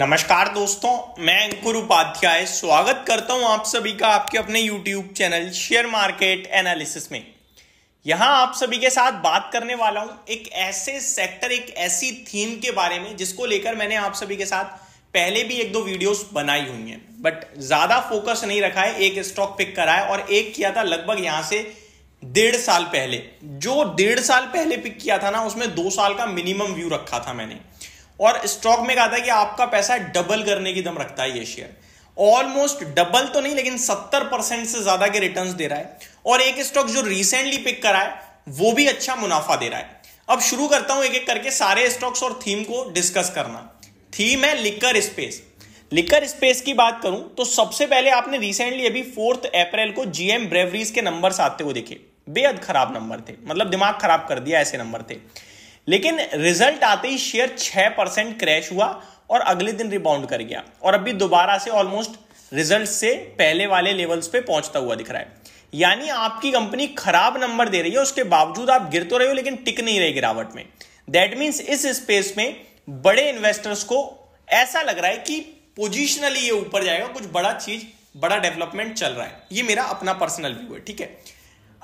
नमस्कार दोस्तों मैं अंकुर उपाध्याय स्वागत करता हूं आप सभी का आपके अपने YouTube channel share market analysis में यहां आप सभी के साथ बात करने वाला हूं एक ऐसे सेक्टर एक ऐसी थीम के बारे में जिसको लेकर मैंने आप सभी के साथ पहले भी एक दो वीडियोस बनाई हुई हैं बट ज़्यादा फोकस नहीं रखा है एक स्टॉक पिक करा है और एक किया था लगभग यहाँ से डेढ़ साल पहले जो डेढ़ साल पहले पिक किया था ना उसमें दो साल का मिनिमम व्यू रखा था मैंने और स्टॉक में कहा था कि आपका पैसा डबल करने की दम रखता है ये शेयर ऑलमोस्ट डबल तो नहीं लेकिन सत्तर परसेंट से ज्यादा के रिटर्न दे रहा है और एक स्टॉक जो रिसेंटली पिक करा है वो भी अच्छा मुनाफा दे रहा है अब शुरू करता हूं एक एक करके सारे स्टॉक्स और थीम को डिस्कस करना थीम है लिकर स्पेस लिकर स्पेस की बात करूं तो सबसे पहले आपने रिसेंटली अभी फोर्थ अप्रैल को जीएम ब्रेवरीज के नंबर आते हुए देखे बेहद खराब नंबर थे मतलब दिमाग खराब कर दिया ऐसे नंबर थे लेकिन रिजल्ट आते ही शेयर छह परसेंट क्रैश हुआ और अगले दिन रिबाउंड कर गया और अभी दोबारा से ऑलमोस्ट रिजल्ट से पहले वाले लेवल्स पे पहुंचता हुआ दिख रहा है यानी आपकी कंपनी खराब नंबर दे रही है उसके बावजूद आप गिर तो रहे हो लेकिन टिक नहीं रही गिरावट में दैट मीन्स इस स्पेस में बड़े इन्वेस्टर्स को ऐसा लग रहा है कि पोजिशनली ये ऊपर जाएगा कुछ बड़ा चीज बड़ा डेवलपमेंट चल रहा है ये मेरा अपना पर्सनल व्यू है ठीक है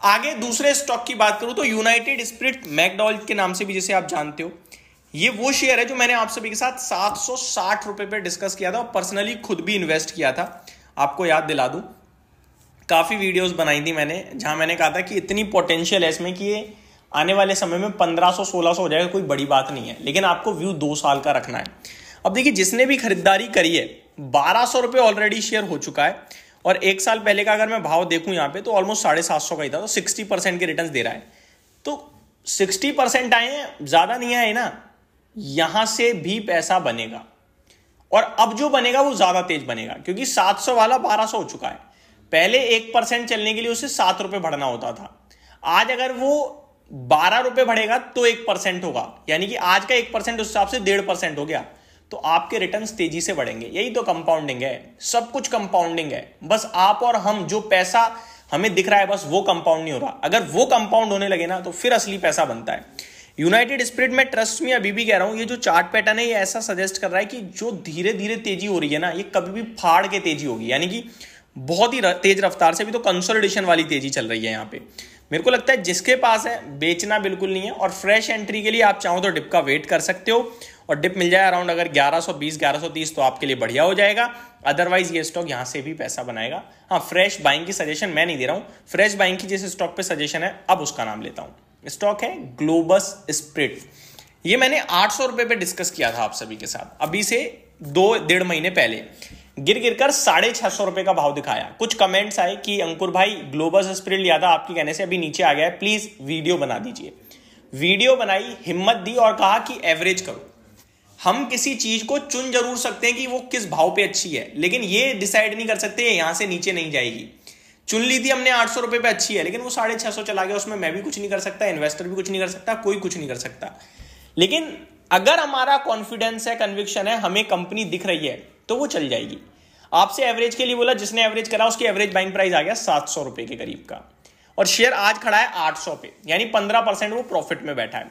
आगे दूसरे स्टॉक की बात करूं तो यूनाइटेड स्पिरिट मैकडॉल के नाम से भी जिसे आप जानते हो ये वो शेयर है जो मैंने आप सभी के साथ सात सौ साठ रुपए पर डिस्कस किया था और पर्सनली खुद भी इन्वेस्ट किया था आपको याद दिला दूं काफ़ी वीडियोस बनाई थी मैंने जहां मैंने कहा था कि इतनी पोटेंशियल है इसमें कि ये आने वाले समय में पंद्रह 1500 1600 हो जाएगा कोई बड़ी बात नहीं है लेकिन आपको व्यू दो साल का रखना है अब देखिए जिसने भी खरीदारी करी है बारह सौ रुपये ऑलरेडी शेयर हो चुका है और एक साल पहले का अगर मैं भाव देखूं यहाँ पे तो ऑलमोस्ट साढ़े सात सौ का ही था तो सिक्सटी परसेंट के रिटर्न दे रहा है तो सिक्सटी परसेंट आए हैं ज़्यादा नहीं आए ना यहां से भी पैसा बनेगा और अब जो बनेगा वो ज़्यादा तेज बनेगा क्योंकि सात सौ वाला बारह सौ हो चुका है पहले एक परसेंट चलने के लिए उसे सात रुपये बढ़ना होता था आज अगर वो बारह रुपये बढ़ेगा तो एक परसेंट होगा यानी कि आज का एक परसेंट उस हिसाब से डेढ़ परसेंट हो गया तो आपके रिटर्न तेजी से बढ़ेंगे यही तो कंपाउंडिंग है सब कुछ कंपाउंडिंग है बस आप और हम जो पैसा हमें दिख रहा है बस वो कंपाउंड नहीं हो रहा अगर वो कंपाउंड होने लगे ना तो फिर असली पैसा बनता है यूनाइटेड स्पिरिट में ट्रस्ट में अभी भी कह रहा हूं ये जो चार्ट पैटर्न है ये ऐसा सजेस्ट कर रहा है कि जो धीरे धीरे तेजी हो रही है ना ये कभी भी फाड़ के तेजी होगी यानी कि बहुत ही तेज रफ्तार से भी तो कंसोलिडेशन वाली तेजी चल रही है यहाँ पे मेरे को लगता है जिसके पास है बेचना बिल्कुल नहीं है और फ्रेश एंट्री के लिए आप चाहो तो डिप का वेट कर सकते हो और डिप मिल जाए अराउंड अगर 1120 1130 तो आपके लिए बढ़िया हो जाएगा अदरवाइज ये स्टॉक यहां से भी पैसा बनाएगा हाँ फ्रेश बाइंग की सजेशन मैं नहीं दे रहा हूँ फ्रेश बाइंग की जिस स्टॉक पे सजेशन है अब उसका नाम लेता हूं स्टॉक है ग्लोबस स्प्रिट ये मैंने आठ सौ रुपए पे डिस्कस किया था आप सभी के साथ अभी से दो डेढ़ महीने पहले गिर गिर कर साढ़े छह सौ रुपए का भाव दिखाया कुछ कमेंट्स आए कि अंकुर भाई ग्लोबल स्प्रिल यादा आपके कहने से अभी नीचे आ गया है प्लीज वीडियो बना दीजिए वीडियो बनाई हिम्मत दी और कहा कि एवरेज करो हम किसी चीज को चुन जरूर सकते हैं कि वो किस भाव पे अच्छी है लेकिन ये डिसाइड नहीं कर सकते यहां से नीचे नहीं जाएगी चुन ली थी हमने आठ सौ रुपए पे अच्छी है लेकिन वो साढ़े छह सौ चला गया उसमें मैं भी कुछ नहीं कर सकता इन्वेस्टर भी कुछ नहीं कर सकता कोई कुछ नहीं कर सकता लेकिन अगर हमारा कॉन्फिडेंस है कन्विक्शन है हमें कंपनी दिख रही है तो वो चल जाएगी आपसे एवरेज के लिए बोला जिसने एवरेज करा उसकी एवरेज बाइंग प्राइस आ गया सात सौ रुपए के करीब का और शेयर आज खड़ा है आठ सौ पे यानी पंद्रह परसेंट वो प्रॉफिट में बैठा है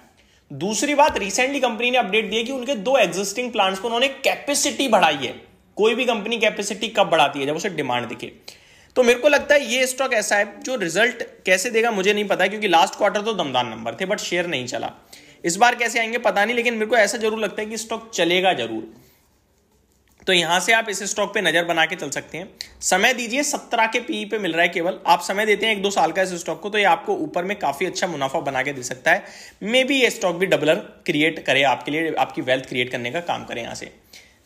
दूसरी बात रिसेंटली कंपनी ने अपडेट दी कि उनके दो एग्जिस्टिंग प्लांट्स को उन्होंने कैपेसिटी बढ़ाई है कोई भी कंपनी कैपेसिटी कब बढ़ाती है जब उसे डिमांड दिखे तो मेरे को लगता है ये स्टॉक ऐसा है जो रिजल्ट कैसे देगा मुझे नहीं पता क्योंकि लास्ट क्वार्टर तो दमदार नंबर थे बट शेयर नहीं चला इस बार कैसे आएंगे पता नहीं लेकिन मेरे को ऐसा जरूर लगता है कि स्टॉक चलेगा जरूर तो यहां से आप इस स्टॉक पे नजर बना के चल सकते हैं समय दीजिए सत्रह के पीई e पे मिल रहा है केवल आप समय देते हैं एक दो साल का इस स्टॉक को तो ये आपको ऊपर में काफी अच्छा मुनाफा बना के दे सकता है मे बी ये स्टॉक भी डबलर क्रिएट करे आपके लिए आपकी वेल्थ क्रिएट करने का काम करें यहां से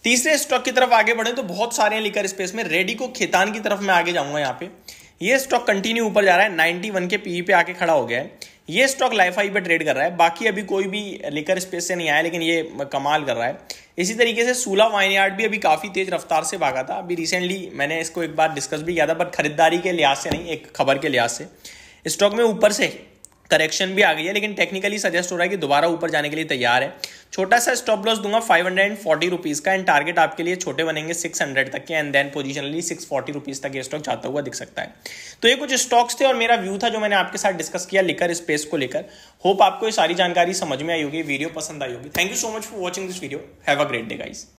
तीसरे स्टॉक की तरफ आगे बढ़े तो बहुत सारे हैं लिकर स्पेस में रेडी को खेतान की तरफ मैं आगे जाऊंगा यहाँ पे ये स्टॉक कंटिन्यू ऊपर जा रहा है 91 के पीई e पे आके खड़ा हो गया है ये स्टॉक लाइफाई पे ट्रेड कर रहा है बाकी अभी कोई भी लेकर स्पेस से नहीं आया लेकिन ये कमाल कर रहा है इसी तरीके से सूला वाइन यार्ड भी अभी काफ़ी तेज रफ्तार से भागा था अभी रिसेंटली मैंने इसको एक बार डिस्कस भी किया था बट खरीदारी के लिहाज से नहीं एक खबर के लिहाज से स्टॉक में ऊपर से करेक्शन भी आ गई है लेकिन टेक्निकली सजेस्ट हो रहा है कि दोबारा ऊपर जाने के लिए तैयार है छोटा सा स्टॉप लॉस दूंगा five hundred and forty rupees का एंड टारगेट आपके लिए छोटे बनेंगे सिक्स हंड्रेड तक के and then positionally six forty rupees तक ये स्टॉक जाता हुआ दिख सकता है तो ये कुछ स्टॉक्स थे और मेरा व्यू था जो मैंने आपके साथ डिस्कस किया लिकर स्पेस को लेकर होप आपको ये सारी जानकारी समझ में आई होगी वीडियो पसंद आई होगी thank you so much for watching this video have a great day guys